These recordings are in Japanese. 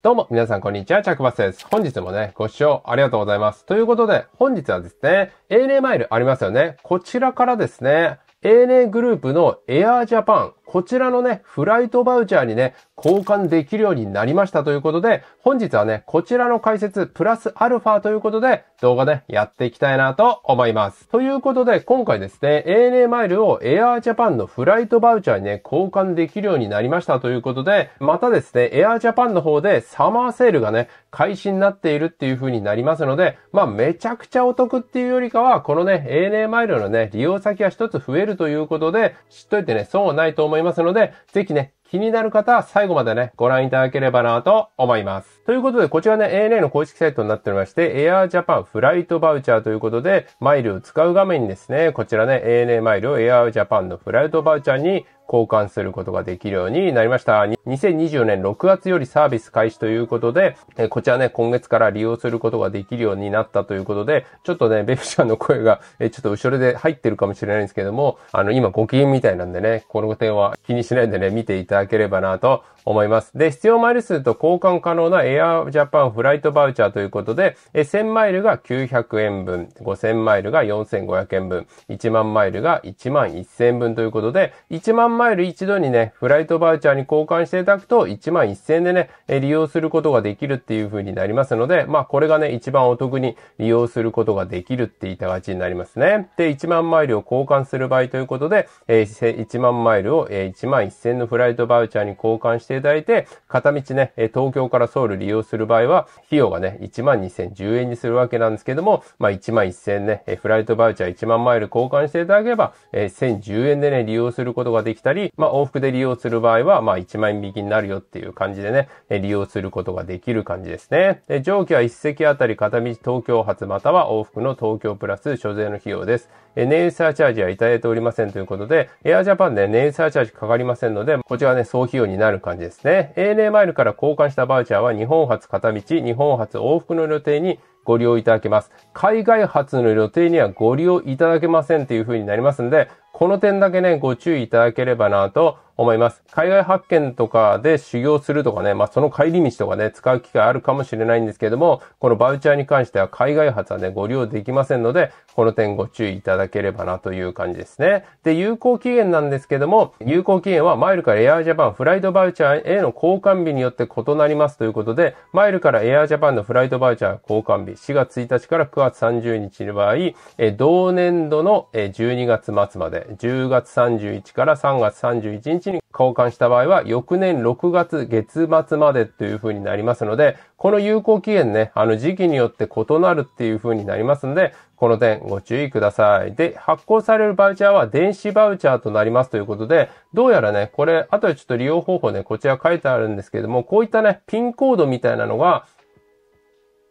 どうも、皆さん、こんにちは。着バスです。本日もね、ご視聴ありがとうございます。ということで、本日はですね、ANA マイルありますよね。こちらからですね、ANA グループのエアージャパンこちらのね、フライトバウチャーにね、交換できるようになりましたということで、本日はね、こちらの解説プラスアルファということで、動画ね、やっていきたいなと思います。ということで、今回ですね、ANA マイルを Air Japan のフライトバウチャーにね、交換できるようになりましたということで、またですね、Air Japan の方でサマーセールがね、開始になっているっていう風になりますので、まあ、めちゃくちゃお得っていうよりかは、このね、ANA マイルのね、利用先が一つ増えるということで、知っといてね、損はないと思います。いますので、ぜひね、気になる方は最後までね、ご覧いただければなと思います。ということで、こちらね、ANA の公式サイトになっておりまして、AirJapan フライトバウチャーということで、マイルを使う画面にですね、こちらね、ANA マイルを AirJapan のフライトバウチャーに交換することができるようになりました。2024年6月よりサービス開始ということで、えこちらね、今月から利用することができるようになったということで、ちょっとね、ベフちゃんの声が、えちょっと後ろで入ってるかもしれないんですけども、あの、今ご機嫌みたいなんでね、この点は気にしないでね、見ていただければなと思います。で、必要マイル数と交換可能な AirJapan フライトバウチャーということで、え1000マイルが900円分、5000マイルが4500円分、1万マイルが1万1000分ということで、1万マイル一度にね、フライトバウチャーに交換していただくと、1万1000円でね、利用することができるっていう風になりますので、まあ、これがね、一番お得に利用することができるって言いたがちになりますね。で、1万マイルを交換する場合ということで、えー、1万マイルを1万1000のフライトバウチャーに交換していただいて、片道ね、東京からソウル利用する場合は、費用がね、1万2010円にするわけなんですけども、まあ、1万1000ね、フライトバウチャー1万マイル交換していただければ、え1010円でね、利用することができたたり、まあ、往復で利用する場合は、まあ、1万円引きになるよっていう感じでね、利用することができる感じですね。で上記は1席あたり片道東京発または往復の東京プラス所税の費用です。え、ネイサーチャージはいただいておりませんということで、エアジャパンでネイサーチャージかかりませんので、こちらね、総費用になる感じですね。ANA マイルから交換したバーチャーは日本発片道、日本発往復の予定にご利用いただけます。海外発の予定にはご利用いただけませんっていう風になりますので、この点だけね、ご注意いただければなと思います。海外発見とかで修行するとかね、まあその帰り道とかね、使う機会あるかもしれないんですけども、このバウチャーに関しては海外発はね、ご利用できませんので、この点ご注意いただければなという感じですね。で、有効期限なんですけども、有効期限はマイルからエアージャパンフライドバウチャーへの交換日によって異なりますということで、マイルからエアージャパンのフライトバウチャー交換日、4月1日から9月30日の場合、え同年度の12月末まで、10月31から3月31日に交換した場合は、翌年6月月末までという風になりますので、この有効期限ね、あの時期によって異なるっていう風になりますので、この点ご注意ください。で、発行されるバウチャーは電子バウチャーとなりますということで、どうやらね、これ、後でちょっと利用方法ね、こちら書いてあるんですけども、こういったね、ピンコードみたいなのが、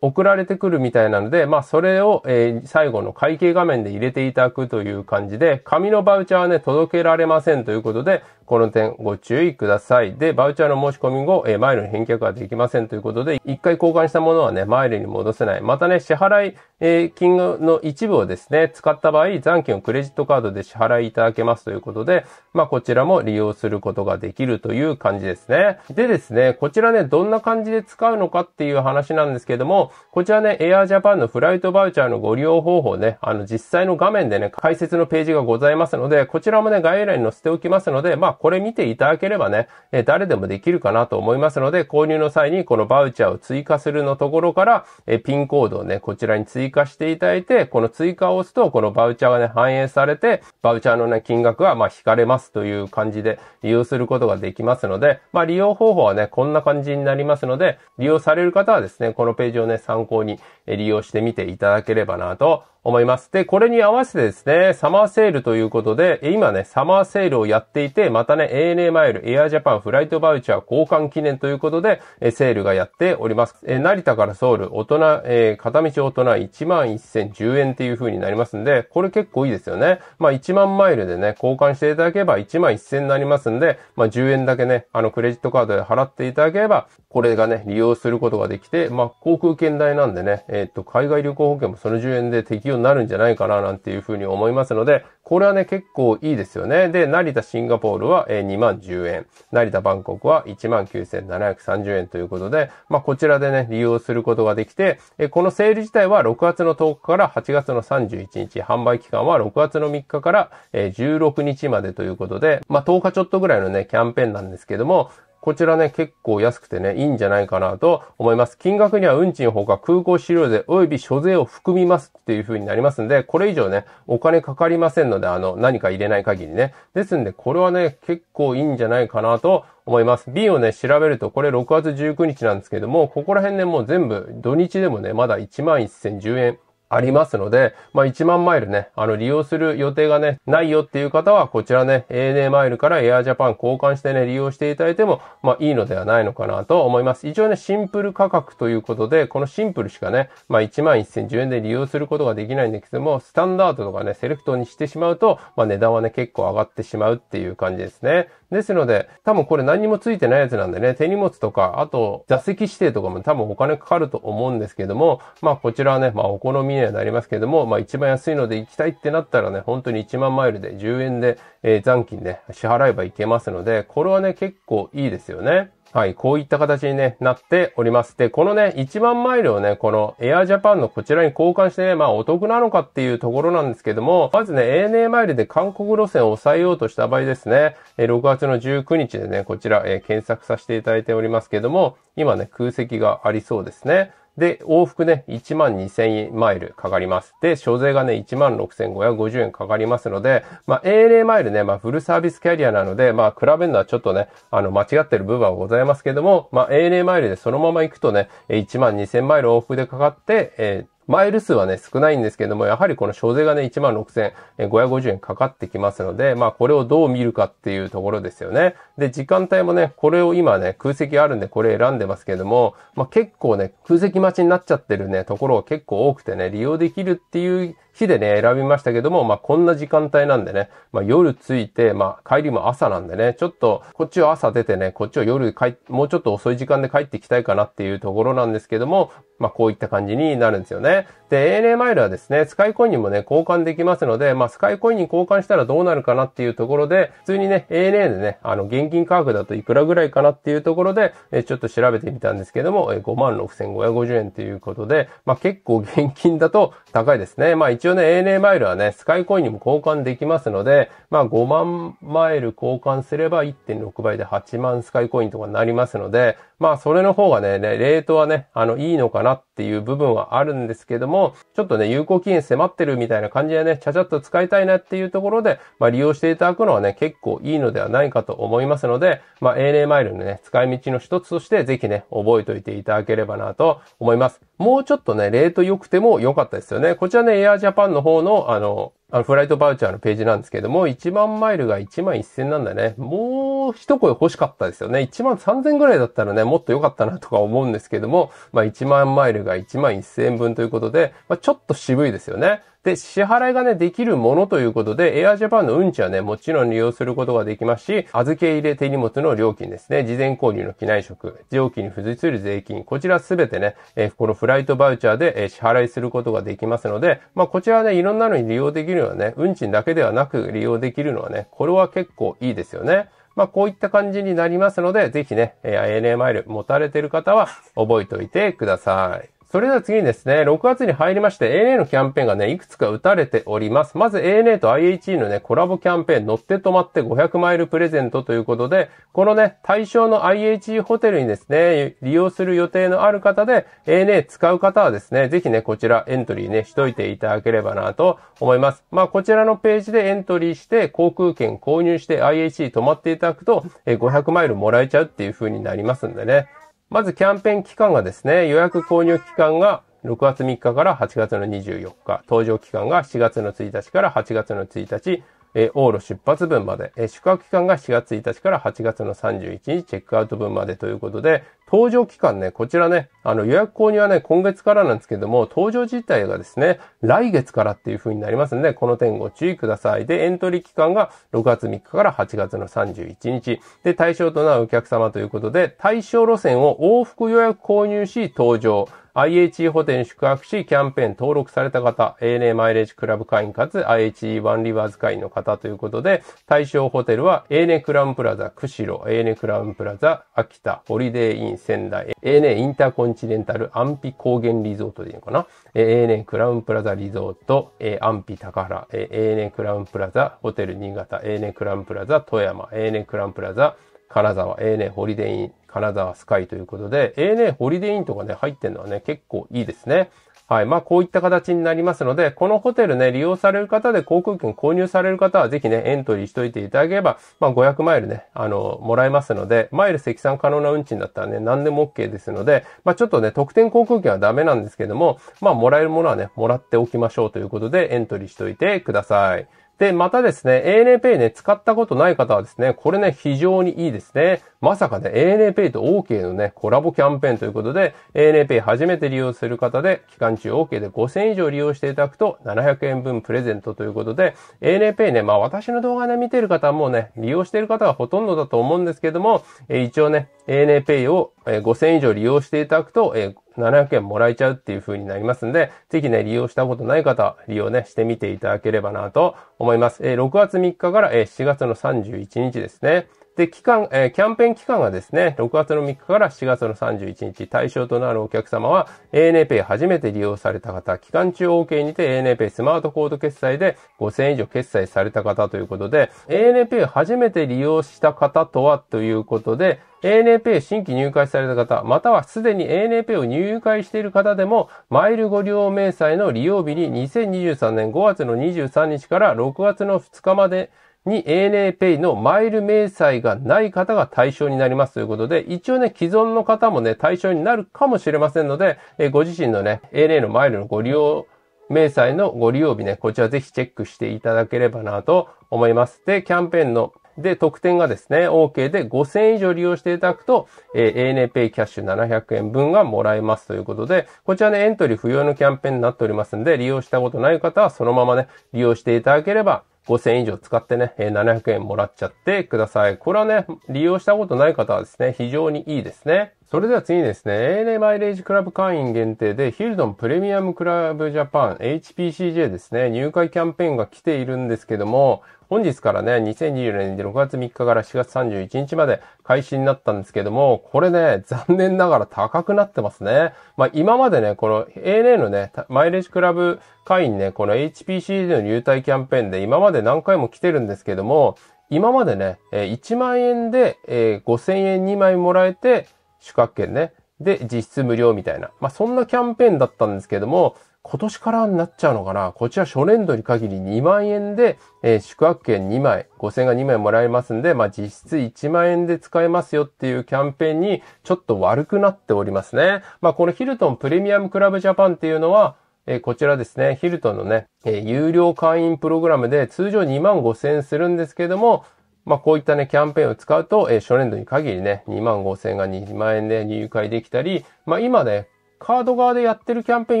送られてくるみたいなので、まあそれを、えー、最後の会計画面で入れていただくという感じで、紙のバウチャーはね、届けられませんということで、この点ご注意ください。で、バウチャーの申し込み後、えー、マイルに返却はできませんということで、一回交換したものはね、マイルに戻せない。またね、支払いえー、金額の一部をですね、使った場合、残金をクレジットカードで支払いいただけますということで、まあ、こちらも利用することができるという感じですね。でですね、こちらね、どんな感じで使うのかっていう話なんですけども、こちらね、エアージャパンのフライトバウチャーのご利用方法ね、あの、実際の画面でね、解説のページがございますので、こちらもね、概要欄に載せておきますので、まあ、これ見ていただければね、えー、誰でもできるかなと思いますので、購入の際にこのバウチャーを追加するのところから、えー、ピンコードをね、こちらに追加追加していただいて、この追加を押すと、このバウチャーがね、反映されて、バウチャーのね、金額はまあ引かれますという感じで利用することができますので、まあ利用方法はね、こんな感じになりますので、利用される方はですね、このページをね、参考に利用してみていただければなと思います。で、これに合わせてですね、サマーセールということで、今ね、サマーセールをやっていて、またね、ANA マイル、エアジャパン、フライトバウチャー交換記念ということで、えセールがやっております。え成田からソウル、大人、えー、片道大人11,010円っていう風になりますんで、これ結構いいですよね。まあ、1万マイルでね、交換していただければ11,000になりますんで、まあ、10円だけね、あの、クレジットカードで払っていただければ、これがね、利用することができて、まあ、航空券代なんでね、えー、っと、海外旅行保険もその10円で適用ようになるんじゃないかななんていうふうに思いますので、これはね、結構いいですよね。で、成田シンガポールは2万10円、成田バンコクは1万9730円ということで、まあ、こちらでね、利用することができて、このセール自体は6月の10日から8月の31日、販売期間は6月の3日から16日までということで、まあ、10日ちょっとぐらいのね、キャンペーンなんですけども、こちらね、結構安くてね、いいんじゃないかなと思います。金額には運賃ほか空港資料税及び所税を含みますっていう風になりますんで、これ以上ね、お金かかりませんので、あの、何か入れない限りね。ですんで、これはね、結構いいんじゃないかなと思います。便をね、調べると、これ6月19日なんですけども、ここら辺ね、もう全部土日でもね、まだ11,010円ありますので、まあ、1万マイルね、あの、利用する予定がね、ないよっていう方は、こちらね、ANA マイルからエアジャパン交換してね、利用していただいても、まあ、いいのではないのかなと思います。一応ね、シンプル価格ということで、このシンプルしかね、まあ、1万1010円で利用することができないんですけども、スタンダードとかね、セレクトにしてしまうと、まあ、値段はね、結構上がってしまうっていう感じですね。ですので、多分これ何にもついてないやつなんでね、手荷物とか、あと座席指定とかも多分お金かかると思うんですけども、まあこちらはね、まあお好みにはなりますけども、まあ一番安いので行きたいってなったらね、本当に1万マイルで10円で、えー、残金で、ね、支払えば行けますので、これはね、結構いいですよね。はい、こういった形に、ね、なっております。で、このね、1万マイルをね、このエアジャパンのこちらに交換してね、まあお得なのかっていうところなんですけども、まずね、ANA マイルで韓国路線を抑えようとした場合ですね、6月の19日でね、こちら、え検索させていただいておりますけども、今ね、空席がありそうですね。で、往復ね、1万2000マイルかかります。で、所税がね、1万6550円かかりますので、まあ、ANA マイルね、まあ、フルサービスキャリアなので、まあ、比べるのはちょっとね、あの、間違ってる部分はございますけども、まあ、ANA マイルでそのまま行くとね、1万2000マイル往復でかかって、えーマイル数はね、少ないんですけども、やはりこの所税がね、16,550円かかってきますので、まあこれをどう見るかっていうところですよね。で、時間帯もね、これを今ね、空席あるんでこれ選んでますけども、まあ結構ね、空席待ちになっちゃってるね、ところは結構多くてね、利用できるっていう日でね、選びましたけども、まあ、こんな時間帯なんでね、まあ、夜着いて、まあ、帰りも朝なんでね、ちょっと、こっちを朝出てね、こっちを夜帰、もうちょっと遅い時間で帰ってきたいかなっていうところなんですけども、まあ、こういった感じになるんですよね。で、ANA マイルはですね、スカイコインにもね、交換できますので、まあ、スカイコインに交換したらどうなるかなっていうところで、普通にね、ANA でね、あの、現金価格だといくらぐらいかなっていうところで、えちょっと調べてみたんですけども、え56,550円ということで、まあ、結構現金だと高いですね。まあ、一一応ね、ANA マイルはね、スカイコインにも交換できますので、まあ5万マイル交換すれば1.6倍で8万スカイコインとかになりますので、まあ、それの方がね、レートはね、あの、いいのかなっていう部分はあるんですけども、ちょっとね、有効期限迫ってるみたいな感じでね、ちゃちゃっと使いたいなっていうところで、まあ、利用していただくのはね、結構いいのではないかと思いますので、まあ、ANA マイルのね、使い道の一つとして、ぜひね、覚えておいていただければなと思います。もうちょっとね、レート良くても良かったですよね。こちらね、エアージャパンの方の、あの、あのフライトバウチャーのページなんですけども、1万マイルが1万1000なんだね。もう一声欲しかったですよね。1万3000ぐらいだったらね、もっと良かったなとか思うんですけども、まあ1万マイルが1万1000円分ということで、まあちょっと渋いですよね。で、支払いがね、できるものということで、エアジャパンの運賃はね、もちろん利用することができますし、預け入れ手荷物の料金ですね、事前購入の機内食、料金に付随する税金、こちらすべてね、えこのフライトバウチャーで、え支払いすることができますので、まあ、こちらね、いろんなのに利用できるのはね、運賃だけではなく利用できるのはね、これは結構いいですよね。まあ、こういった感じになりますので、ぜひね、ANA マイル持たれてる方は覚えておいてください。それでは次にですね、6月に入りまして ANA のキャンペーンがね、いくつか打たれております。まず ANA と IHE のね、コラボキャンペーン、乗って止まって500マイルプレゼントということで、このね、対象の IHE ホテルにですね、利用する予定のある方で、ANA 使う方はですね、ぜひね、こちらエントリーね、しといていただければなと思います。まあ、こちらのページでエントリーして、航空券購入して IHE 泊まっていただくと、500マイルもらえちゃうっていう風になりますんでね。まずキャンペーン期間がですね、予約購入期間が6月3日から8月の24日、登場期間が7月の1日から8月の1日、えー、往路出発分まで、えー、宿泊期間が4月1日から8月の31日チェックアウト分までということで、搭乗期間ね、こちらね、あの予約購入はね、今月からなんですけども、搭乗自体がですね、来月からっていう風になりますので、この点ご注意ください。で、エントリー期間が6月3日から8月の31日。で、対象となるお客様ということで、対象路線を往復予約購入し、搭乗。IHE ホテル宿泊し、キャンペーン登録された方、ANA マイレージクラブ会員かつ IHE ワンリバーズ会員の方ということで、対象ホテルは ANA クラウンプラザ、釧路、ANA クラウンプラザ、秋田、ホリデーイン仙台、ANA インターコンチネンタル、安比高原リゾートでいいのかな ?ANA クラウンプラザリゾート、安比高原、ANA クラウンプラザ、ホテル新潟、ANA クラウンプラザ、富山、ANA クラウンプラザ、金沢、ANA ホリデイン、金沢スカイということで、ANA ホリデインとかね、入ってるのはね、結構いいですね。はい。まあ、こういった形になりますので、このホテルね、利用される方で航空券購入される方は、ぜひね、エントリーしといていただければ、まあ、500マイルね、あの、もらえますので、マイル積算可能な運賃だったらね、何でも OK ですので、まあ、ちょっとね、特典航空券はダメなんですけども、まあ、もらえるものはね、もらっておきましょうということで、エントリーしといてください。で、またですね、ANAPay ね、使ったことない方はですね、これね、非常にいいですね。まさかね、ANAPay と OK のね、コラボキャンペーンということで、ANAPay 初めて利用する方で、期間中 OK で5000以上利用していただくと、700円分プレゼントということで、ANAPay ね、まあ私の動画ね、見てる方はもうね、利用してる方はほとんどだと思うんですけども、え一応ね、ANAPay を5000以上利用していただくと、えー700円もらえちゃうっていう風になりますんで、ぜひね、利用したことない方、利用ね、してみていただければなと思います。えー、6月3日から、えー、7月の31日ですね。で、期間、えー、キャンペーン期間がですね、6月の3日から7月の31日、対象となるお客様は、ANAPay 初めて利用された方、期間中 OK にて ANAPay スマートコード決済で5000円以上決済された方ということで、ANAPay 初めて利用した方とはということで、ANAPay 新規入会された方、またはすでに ANAPay を入会している方でも、マイルご利用明細の利用日に2023年5月の23日から6月の2日まで、に ANAPay のマイル明細がない方が対象になりますということで、一応ね、既存の方もね、対象になるかもしれませんので、えご自身のね、ANA のマイルのご利用明細のご利用日ね、こちらぜひチェックしていただければなと思います。で、キャンペーンので、特典がですね、OK で5000円以上利用していただくと、えー、ANAPay キャッシュ700円分がもらえますということで、こちらね、エントリー不要のキャンペーンになっておりますんで、利用したことない方はそのままね、利用していただければ、5000円以上使ってね、700円もらっちゃってください。これはね、利用したことない方はですね、非常にいいですね。それでは次にですね、ANA マイレージクラブ会員限定で、ヒルドンプレミアムクラブジャパン HPCJ ですね、入会キャンペーンが来ているんですけども、本日からね、2024年で6月3日から4月31日まで開始になったんですけども、これね、残念ながら高くなってますね。まあ、今までね、この ANA のね、マイレージクラブ会員ね、この HPC での入隊キャンペーンで今まで何回も来てるんですけども、今までね、1万円で5000円2枚もらえて、宿泊券ね、で、実質無料みたいな。まあ、そんなキャンペーンだったんですけども、今年からになっちゃうのかなこちら初年度に限り2万円で、えー、宿泊券2枚、5000円が2枚もらえますんで、まあ、実質1万円で使えますよっていうキャンペーンにちょっと悪くなっておりますね。まあ、このヒルトンプレミアムクラブジャパンっていうのは、えー、こちらですね、ヒルトンのね、えー、有料会員プログラムで通常2万5000円するんですけども、まあ、こういったね、キャンペーンを使うと、えー、初年度に限りね、2万5 0 0 0円が2万円で入会できたり、まあ、今ね、カード側でやってるキャンペーン、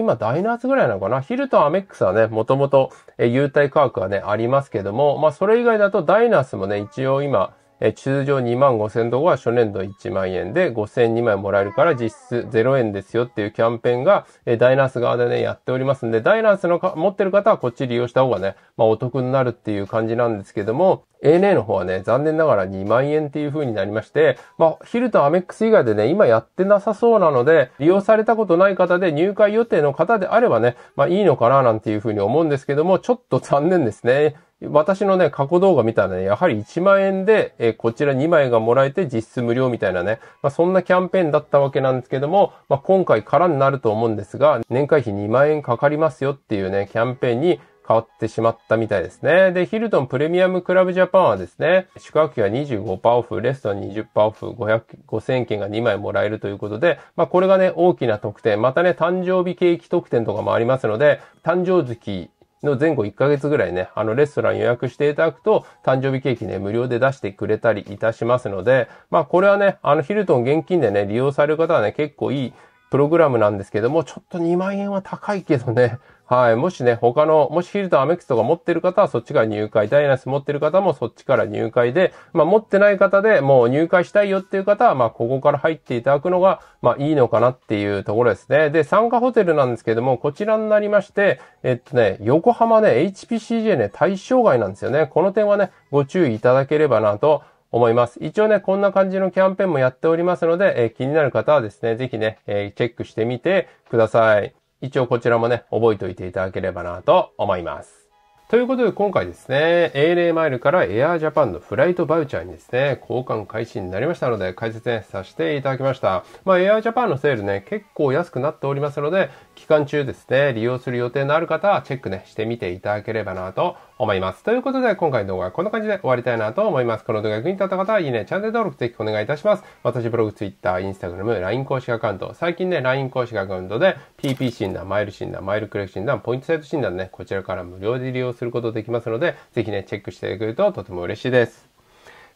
今ダイナースぐらいなのかなヒルとアメックスはね、もともと優待価格はね、ありますけども、まあそれ以外だとダイナースもね、一応今、え通常2万5千ドルは初年度1万円で5千0 2枚もらえるから実質0円ですよっていうキャンペーンが、えダイナース側でね、やっておりますんで、ダイナースのか持ってる方はこっち利用した方がね、まあお得になるっていう感じなんですけども、ANA の方はね、残念ながら2万円っていう風になりまして、まあ、ヒルとアメックス以外でね、今やってなさそうなので、利用されたことない方で入会予定の方であればね、まあいいのかななんていう風に思うんですけども、ちょっと残念ですね。私のね、過去動画見たらね、やはり1万円で、えー、こちら2枚がもらえて実質無料みたいなね、まあ、そんなキャンペーンだったわけなんですけども、まあ、今回からになると思うんですが、年会費2万円かかりますよっていうね、キャンペーンに変わってしまったみたいですね。で、ヒルトンプレミアムクラブジャパンはですね、宿泊費は25%オフ、レストラン20%オフ、500、5000件が2枚もらえるということで、まあこれがね、大きな特典、またね、誕生日ケーキ特典とかもありますので、誕生月の前後1ヶ月ぐらいね、あのレストラン予約していただくと、誕生日ケーキね、無料で出してくれたりいたしますので、まあこれはね、あのヒルトン現金でね、利用される方はね、結構いいプログラムなんですけども、ちょっと2万円は高いけどね、はい。もしね、他の、もしヒルとアメックスとか持ってる方はそっちが入会、ダイナス持ってる方もそっちから入会で、まあ持ってない方でもう入会したいよっていう方は、まあここから入っていただくのが、まあいいのかなっていうところですね。で、参加ホテルなんですけども、こちらになりまして、えっとね、横浜ね、HPCJ ね、対象外なんですよね。この点はね、ご注意いただければなと思います。一応ね、こんな感じのキャンペーンもやっておりますので、えー、気になる方はですね、ぜひね、えー、チェックしてみてください。一応こちらもね、覚えておいていただければなと思います。ということで今回ですね、ANA マイルからエアージャパンのフライトバウチャーにですね、交換開始になりましたので、解説ね、させていただきました。まあ、エアージャパンのセールね、結構安くなっておりますので、期間中ですね、利用する予定のある方はチェックね、してみていただければなと思います。ということで、今回の動画はこんな感じで終わりたいなと思います。この動画が役に立った方は、いいね、チャンネル登録ぜひお願いいたします。私、ブログ、ツイッター、インスタグラム、LINE 公式アカウント、最近ね、LINE 公式アカウントで、PP 診断、マイル診断、マイルクレク診断、ポイントサイト診断ね、こちらから無料で利用することできますので、ぜひね、チェックしてくれるととても嬉しいです。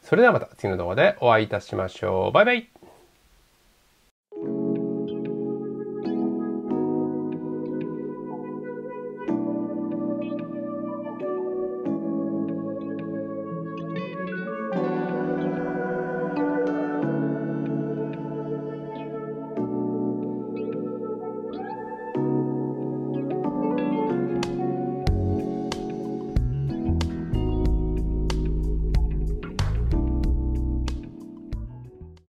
それではまた次の動画でお会いいたしましょう。バイバイ